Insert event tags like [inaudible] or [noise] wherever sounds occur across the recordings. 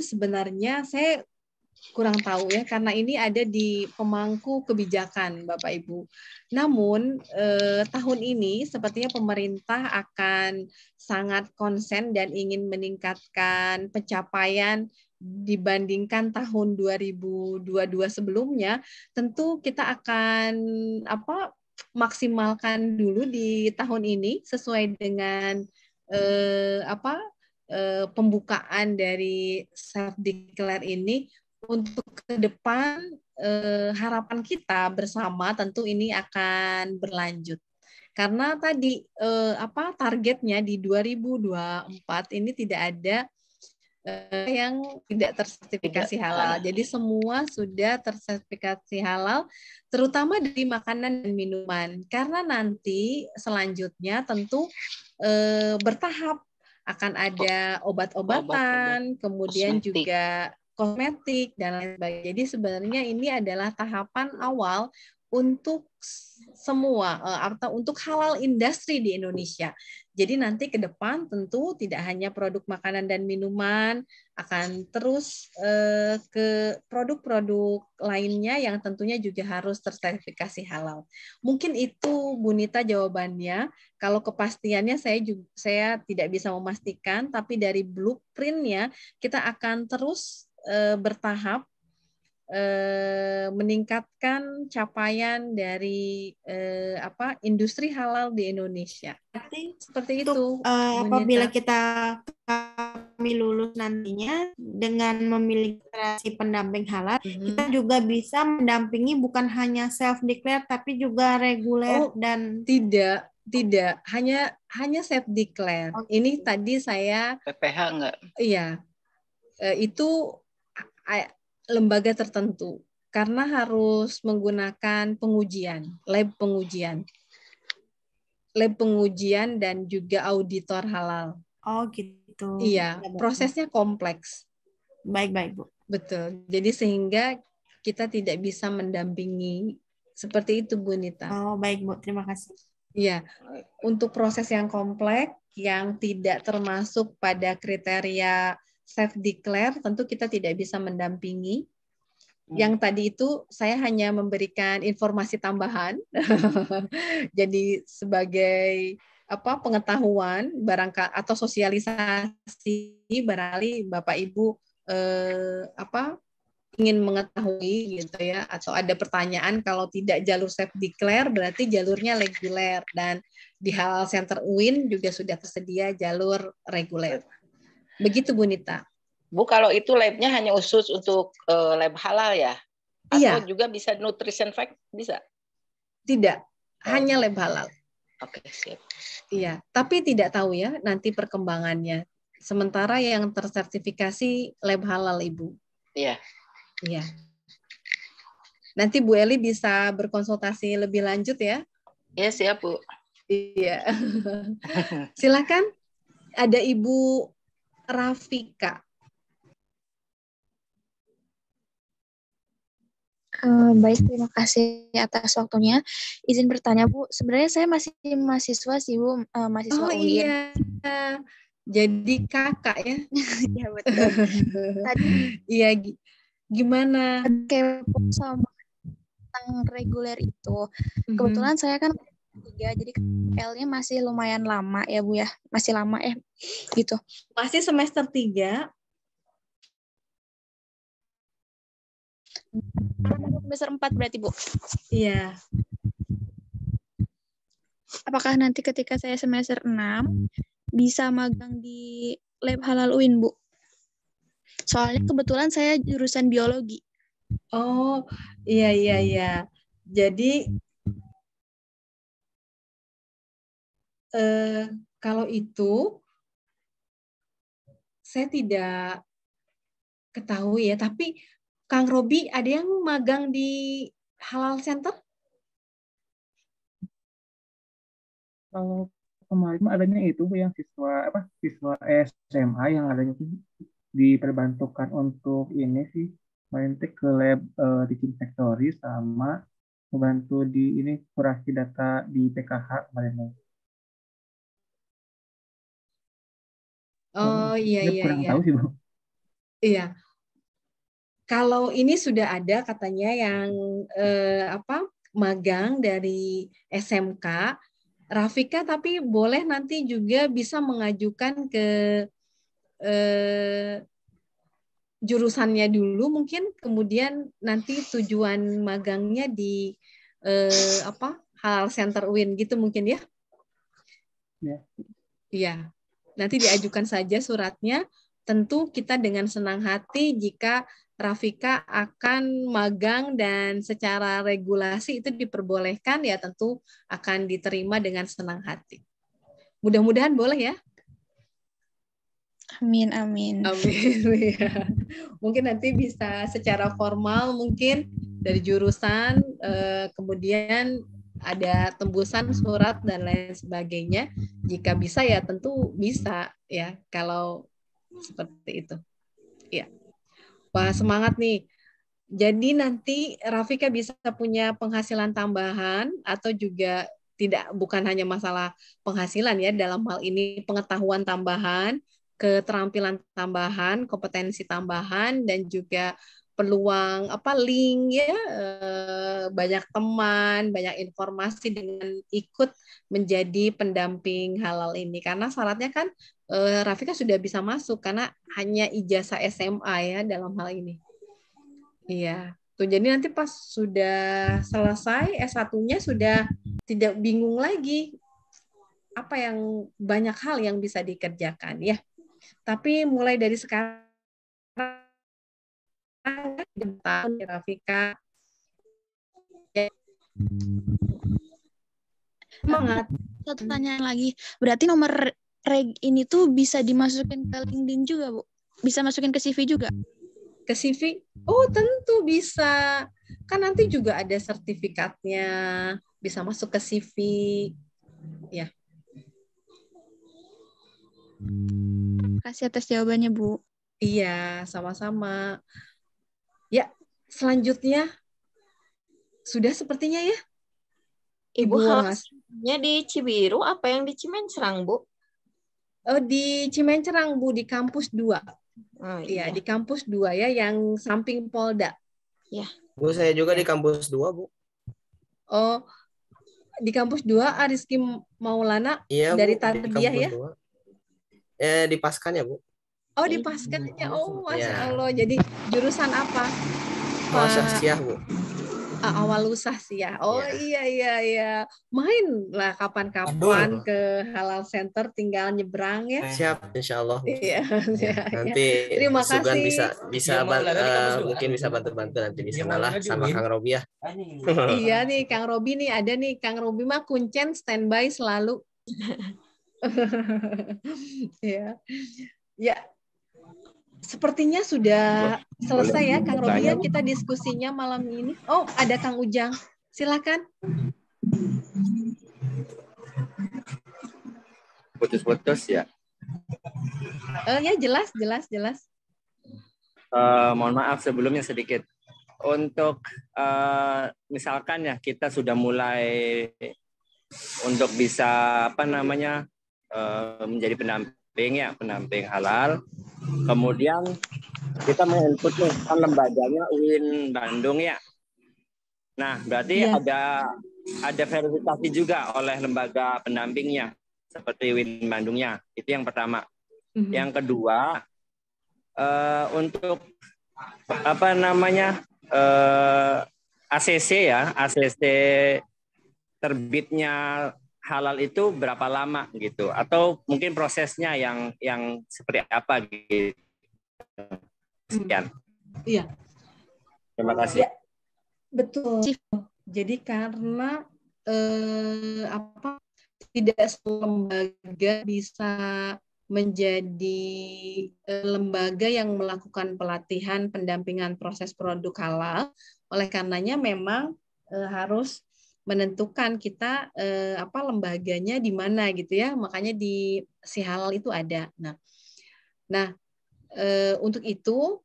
sebenarnya saya kurang tahu ya karena ini ada di pemangku kebijakan Bapak Ibu. Namun eh, tahun ini sepertinya pemerintah akan sangat konsen dan ingin meningkatkan pencapaian dibandingkan tahun 2022 sebelumnya, tentu kita akan apa maksimalkan dulu di tahun ini sesuai dengan eh, apa uh, pembukaan dari self declare ini untuk ke depan uh, harapan kita bersama tentu ini akan berlanjut karena tadi uh, apa targetnya di 2024 ini tidak ada uh, yang tidak tersertifikasi halal. Jadi semua sudah tersertifikasi halal terutama dari makanan dan minuman. Karena nanti selanjutnya tentu bertahap akan ada obat-obatan, obat kemudian kosmetik. juga kosmetik dan lain sebagainya. Jadi sebenarnya ini adalah tahapan awal untuk semua eh, atau untuk halal industri di Indonesia. Jadi nanti ke depan tentu tidak hanya produk makanan dan minuman akan terus eh, ke produk-produk lainnya yang tentunya juga harus tersertifikasi halal. Mungkin itu Bunita jawabannya. Kalau kepastiannya saya juga, saya tidak bisa memastikan, tapi dari blueprintnya kita akan terus eh, bertahap Eh, meningkatkan capaian dari eh, apa industri halal di Indonesia. seperti itu. Uh, apabila kita kami lulus nantinya dengan memiliki literasi pendamping halal, mm-hmm. kita juga bisa mendampingi bukan hanya self declare tapi juga reguler oh, dan tidak tidak hanya hanya self declare. Okay. Oh, Ini gitu. tadi saya PPH enggak? Iya. Uh, itu lembaga tertentu karena harus menggunakan pengujian, lab pengujian. Lab pengujian dan juga auditor halal. Oh, gitu. Iya, prosesnya kompleks. Baik-baik, Bu. Betul. Jadi sehingga kita tidak bisa mendampingi seperti itu, Bu Nita. Oh, baik, Bu. Terima kasih. Iya. Untuk proses yang kompleks yang tidak termasuk pada kriteria self declare tentu kita tidak bisa mendampingi. Hmm. Yang tadi itu saya hanya memberikan informasi tambahan. [laughs] Jadi sebagai apa pengetahuan barangkali atau sosialisasi barangkali Bapak Ibu eh, apa ingin mengetahui gitu ya atau ada pertanyaan kalau tidak jalur self declare berarti jalurnya reguler dan di halal center UIN juga sudah tersedia jalur reguler. Begitu Bu Nita. Bu, kalau itu labnya hanya usus untuk uh, lab halal ya? Atau iya. juga bisa nutrition fact bisa? Tidak, oh. hanya lab halal. Oke, okay, siap. Iya, tapi tidak tahu ya nanti perkembangannya. Sementara yang tersertifikasi lab halal Ibu. Iya. Iya. Nanti Bu Eli bisa berkonsultasi lebih lanjut ya. Iya, siap Bu. Iya. [laughs] Silakan. Ada Ibu Rafika. Eh, baik, terima kasih atas waktunya. Izin bertanya, Bu. Sebenarnya saya masih mahasiswa sih, Bu. Uh, mahasiswa oh, UIN. iya. Jadi kakak ya? [laughs] Iya, betul. Tadi, [laughs] iya, gimana? Kepo sama tentang reguler itu. Mhm. Kebetulan mm -hmm. saya kan tiga jadi l nya masih lumayan lama ya Bu ya masih lama eh gitu masih semester tiga semester empat berarti Bu iya apakah nanti ketika saya semester enam bisa magang di lab halal UIN Bu soalnya kebetulan saya jurusan biologi oh iya iya iya jadi Eh, kalau itu saya tidak ketahui ya, tapi Kang Robi ada yang magang di Halal Center? Kalau kemarin adanya itu yang siswa apa siswa SMA yang adanya itu diperbantukan untuk ini sih melintik ke lab uh, di sektoris sama membantu di ini kurasi data di PKH kemarin. Oh iya iya iya. tahu sih, Bu. Iya. Kalau ini sudah ada katanya yang eh, apa? magang dari SMK Rafika tapi boleh nanti juga bisa mengajukan ke eh, jurusannya dulu mungkin kemudian nanti tujuan magangnya di eh, apa hal center UIN gitu mungkin ya? ya. Iya. Yeah. Iya. Nanti diajukan saja suratnya. Tentu kita dengan senang hati jika Rafika akan magang dan secara regulasi itu diperbolehkan ya tentu akan diterima dengan senang hati. Mudah-mudahan boleh ya. Amin amin. Amin [laughs] ya. Mungkin nanti bisa secara formal mungkin dari jurusan eh, kemudian ada tembusan hmm. surat dan lain sebagainya. Jika bisa ya tentu bisa ya kalau seperti itu. Ya. Wah, semangat nih. Jadi nanti Rafika bisa punya penghasilan tambahan atau juga tidak bukan hanya masalah penghasilan ya dalam hal ini pengetahuan tambahan, keterampilan tambahan, kompetensi tambahan dan juga peluang apa link ya eh, banyak teman banyak informasi dengan ikut menjadi pendamping halal ini karena syaratnya kan eh, Rafika sudah bisa masuk karena hanya ijazah SMA ya dalam hal ini iya tuh jadi nanti pas sudah selesai S1-nya sudah tidak bingung lagi apa yang banyak hal yang bisa dikerjakan ya tapi mulai dari sekarang tahun di Rafika satu pertanyaan lagi. Berarti nomor reg ini tuh bisa dimasukin ke LinkedIn juga, Bu? Bisa masukin ke CV juga? Ke CV? Oh, tentu bisa. Kan nanti juga ada sertifikatnya, bisa masuk ke CV. Ya. Terima kasih atas jawabannya, Bu. Iya, sama-sama. Ya, selanjutnya sudah sepertinya ya. Ibu, Ibu di Cibiru apa yang di Cimencerang, Bu? Oh, di Cimencerang, Bu, di kampus 2. Oh, iya, ya, di kampus 2 ya yang samping Polda. Ya. Bu, saya juga di kampus 2, Bu. Oh, di kampus 2 Ariski Maulana iya, dari Tarbiyah ya? Iya, Eh, di Paskan ya, Bu? Oh di paskanya. Oh masya yeah. Allah. Jadi jurusan apa? Oh, ah, awal usaha Bu. Uh, awal usah sih ya. Oh yeah. iya iya iya. iya. Main lah kapan-kapan ke Halal Center tinggal nyebrang ya. Siap insya Allah. Iya. Ya, [laughs] ya. nanti terima Terima Sugan kasih. bisa bisa ya, bant- uh, mungkin bisa bantu-bantu nanti di iya, sana lah sama Kang Robi ya. [laughs] iya nih Kang Robi nih ada nih Kang Robi mah kuncen standby selalu. [laughs] Iya. ya. Ya, Sepertinya sudah selesai ya Kang Robia ya, kita diskusinya malam ini. Oh, ada Kang Ujang. Silakan. Putus-putus ya. Eh, ya jelas, jelas, jelas. Uh, mohon maaf sebelumnya sedikit. Untuk uh, misalkan ya kita sudah mulai untuk bisa apa namanya uh, menjadi pendamping ya pendamping halal Kemudian kita menginput nih kan lembaganya UIN Bandung ya. Nah, berarti yeah. ada ada verifikasi juga oleh lembaga pendampingnya seperti UIN Bandungnya. Itu yang pertama. Mm-hmm. Yang kedua uh, untuk apa namanya uh, eh, ACC ya, ACC terbitnya halal itu berapa lama gitu atau mungkin prosesnya yang yang seperti apa gitu sekian hmm. iya terima kasih ya, betul jadi karena eh, apa tidak semua lembaga bisa menjadi eh, lembaga yang melakukan pelatihan pendampingan proses produk halal oleh karenanya memang eh, harus menentukan kita eh, apa lembaganya di mana gitu ya makanya di si halal itu ada nah nah eh, untuk itu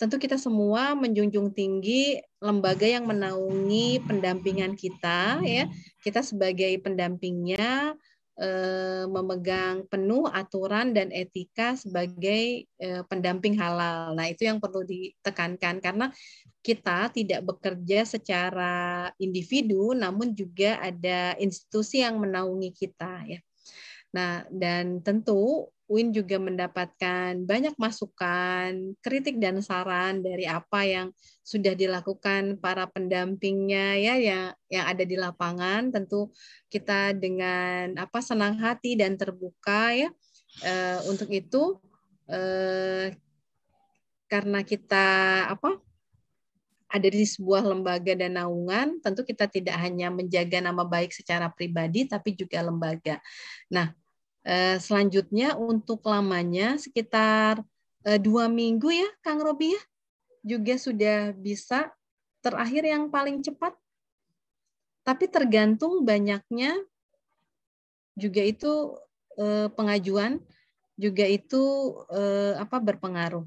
tentu kita semua menjunjung tinggi lembaga yang menaungi pendampingan kita ya kita sebagai pendampingnya Eh, memegang penuh aturan dan etika sebagai eh, pendamping halal. Nah, itu yang perlu ditekankan karena kita tidak bekerja secara individu namun juga ada institusi yang menaungi kita ya. Nah, dan tentu Win juga mendapatkan banyak masukan, kritik dan saran dari apa yang sudah dilakukan para pendampingnya ya yang yang ada di lapangan. Tentu kita dengan apa senang hati dan terbuka ya. E, untuk itu e, karena kita apa ada di sebuah lembaga dan naungan, tentu kita tidak hanya menjaga nama baik secara pribadi, tapi juga lembaga. Nah, eh, selanjutnya untuk lamanya sekitar eh, dua minggu ya, Kang Robi ya, juga sudah bisa terakhir yang paling cepat. Tapi tergantung banyaknya juga itu eh, pengajuan juga itu apa berpengaruh.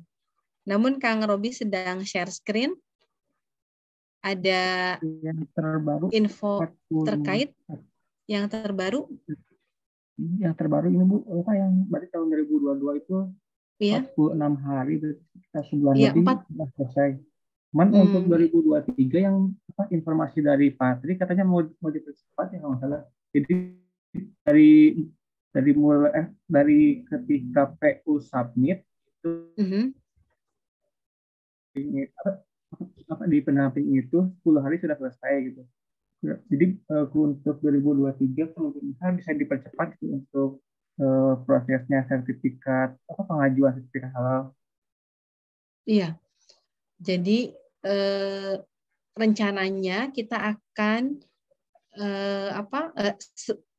Namun Kang Robi sedang share screen ada yang terbaru info 40. terkait yang terbaru yang terbaru ini bu apa oh, yang berarti tahun 2022 itu iya. 46 hari kita sebulan ya, lebih sudah selesai. Cuman hmm. untuk 2023 yang apa, informasi dari Patri katanya mau mau dipercepat ya kalau salah. Jadi dari dari mulai eh, dari ketika PU submit itu mm -hmm apa di pendamping itu 10 hari sudah selesai gitu. Jadi uh, untuk 2023 kemungkinan bisa dipercepat gitu, untuk uh, prosesnya sertifikat apa pengajuan sertifikat halal. Iya. Jadi uh, rencananya kita akan uh, apa uh,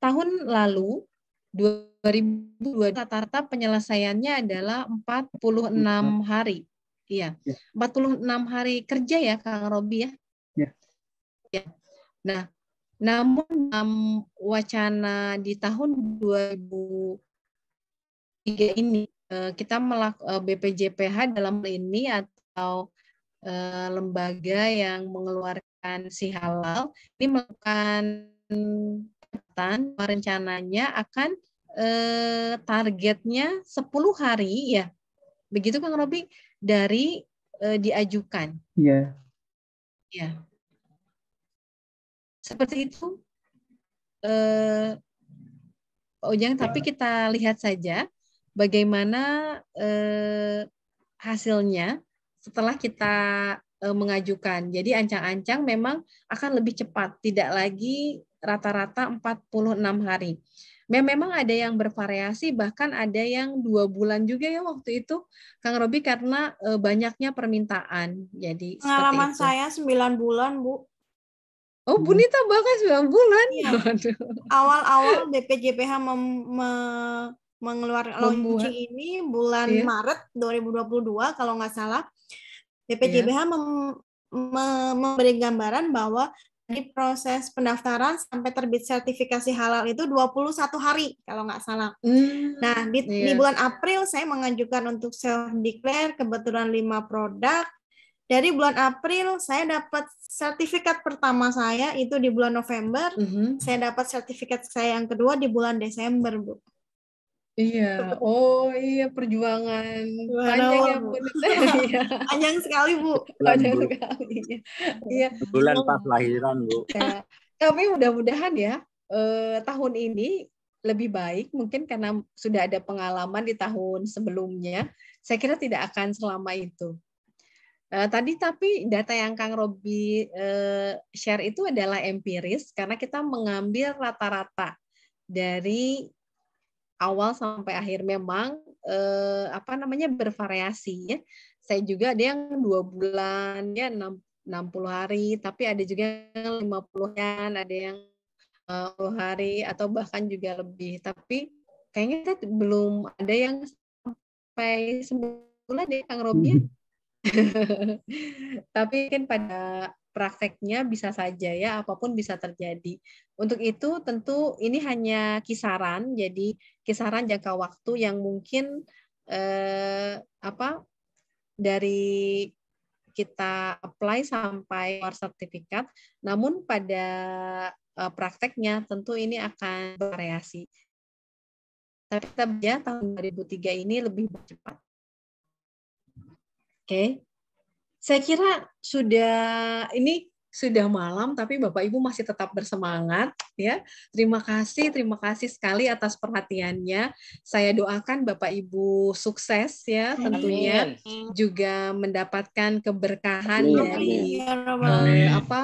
tahun lalu 2022 rata-rata penyelesaiannya adalah 46 hari. Iya. Ya. 46 hari kerja ya Kang Robi ya. Ya. ya. Nah, namun um, wacana di tahun 2003 ini eh, kita melak BPJPH eh, dalam ini atau eh, lembaga yang mengeluarkan si halal ini melakukan rencananya akan targetnya 10 hari ya Begitu Kang Robi dari eh, diajukan. Iya. Yeah. Ya. Seperti itu. Eh, Pak oh, Ujang, tapi kita lihat saja bagaimana eh, hasilnya setelah kita eh, mengajukan. Jadi ancang-ancang memang akan lebih cepat, tidak lagi rata-rata 46 hari. Ya, memang ada yang bervariasi bahkan ada yang dua bulan juga ya waktu itu Kang Robi karena eh, banyaknya permintaan jadi pengalaman saya sembilan bulan Bu Oh hmm. Bu Nita bahkan 9 bulan iya. awal-awal BPJPH mem, me, mengeluarkan launching ini bulan iya. Maret 2022 kalau nggak salah BPJPH iya. mem, me, memberi gambaran bahwa jadi proses pendaftaran sampai terbit sertifikasi halal itu 21 hari kalau nggak salah. Mm, nah, di, di iya. bulan April saya mengajukan untuk self declare kebetulan 5 produk. Dari bulan April saya dapat sertifikat pertama saya itu di bulan November. Mm -hmm. Saya dapat sertifikat saya yang kedua di bulan Desember, Bu. Iya, [laughs] oh iya perjuangan panjang ya Bu. [laughs] Iya. Iya. panjang sekali Bu. [laughs] Panjang sekali. Iya. iya. Bulan pas lahiran Bu. Ya. Tapi mudah-mudahan ya eh, tahun ini lebih baik mungkin karena sudah ada pengalaman di tahun sebelumnya. Saya kira tidak akan selama itu. Eh, tadi tapi data yang Kang Robi eh, share itu adalah empiris karena kita mengambil rata-rata dari awal sampai akhir memang eh, apa namanya bervariasi ya. Saya juga ada yang dua bulan ya 60 hari, tapi ada juga yang 50 an ada yang 10 eh, hari atau bahkan juga lebih. Tapi kayaknya kita belum ada yang sampai sebulan ya Kang Robi. Mm -hmm. [laughs] tapi kan pada prakteknya bisa saja ya apapun bisa terjadi. Untuk itu tentu ini hanya kisaran, jadi kisaran jangka waktu yang mungkin eh, apa dari kita apply sampai keluar sertifikat. Namun pada eh, prakteknya tentu ini akan bervariasi. Tapi kita ya tahun 2003 ini lebih cepat. Oke. Okay. Saya kira sudah ini sudah malam tapi Bapak Ibu masih tetap bersemangat ya. Terima kasih, terima kasih sekali atas perhatiannya. Saya doakan Bapak Ibu sukses ya tentunya Amin. juga mendapatkan keberkahan Amin. dari Amin. Uh, apa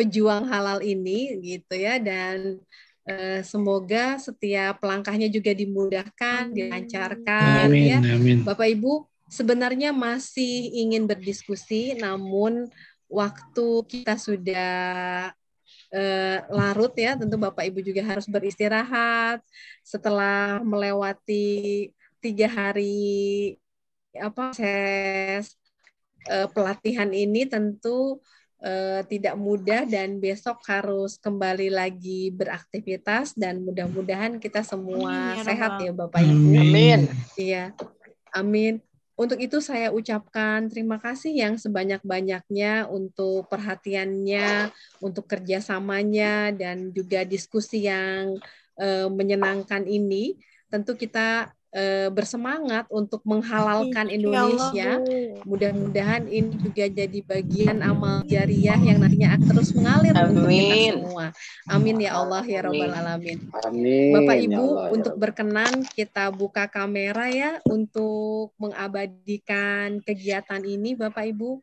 pejuang halal ini gitu ya dan eh, semoga setiap langkahnya juga dimudahkan, dilancarkan Amin. ya. Amin. Bapak Ibu sebenarnya masih ingin berdiskusi, namun waktu kita sudah eh, larut ya, tentu Bapak Ibu juga harus beristirahat setelah melewati tiga hari apa ses eh, pelatihan ini tentu eh, tidak mudah dan besok harus kembali lagi beraktivitas dan mudah-mudahan kita semua Amin, ya sehat ya Bapak Ibu. Amin. Iya. Amin. Untuk itu saya ucapkan terima kasih yang sebanyak-banyaknya untuk perhatiannya, untuk kerjasamanya, dan juga diskusi yang eh, menyenangkan ini. Tentu kita Eh, bersemangat untuk menghalalkan ya Indonesia. Mudah-mudahan ini juga jadi bagian amal jariah yang nantinya akan terus mengalir Amin. untuk kita semua. Amin ya Allah ya Robbal Alamin. Amin. Bapak ya Ibu ya Allah, untuk berkenan kita buka kamera ya untuk mengabadikan kegiatan ini Bapak Ibu.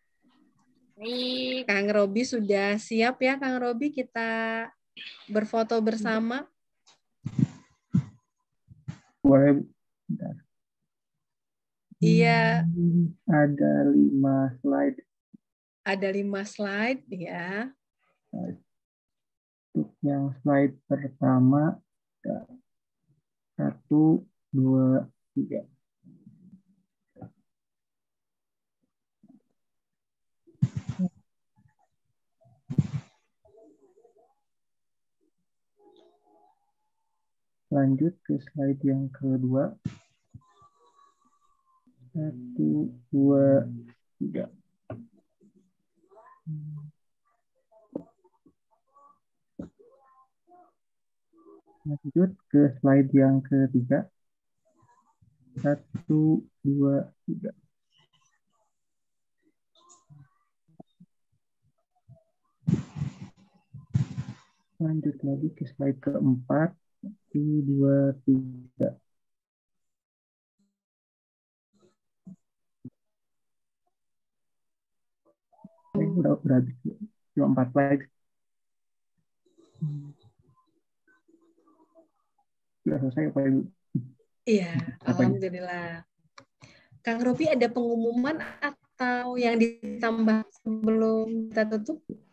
Kang Robi sudah siap ya Kang Robi kita berfoto bersama. Boleh Bentar. Iya. Hmm, ada lima slide. Ada lima slide, ya. Untuk yang slide pertama, satu, dua, tiga. Lanjut ke slide yang kedua. Satu, dua, tiga. Lanjut ke slide yang ketiga. Satu, dua, tiga. Lanjut lagi ke slide keempat. Satu, dua, tiga. kalau berarti cuma empat slide. Sudah selesai Pak Ibu? Iya, alhamdulillah. Kang Robi ada pengumuman atau yang ditambah sebelum kita tutup?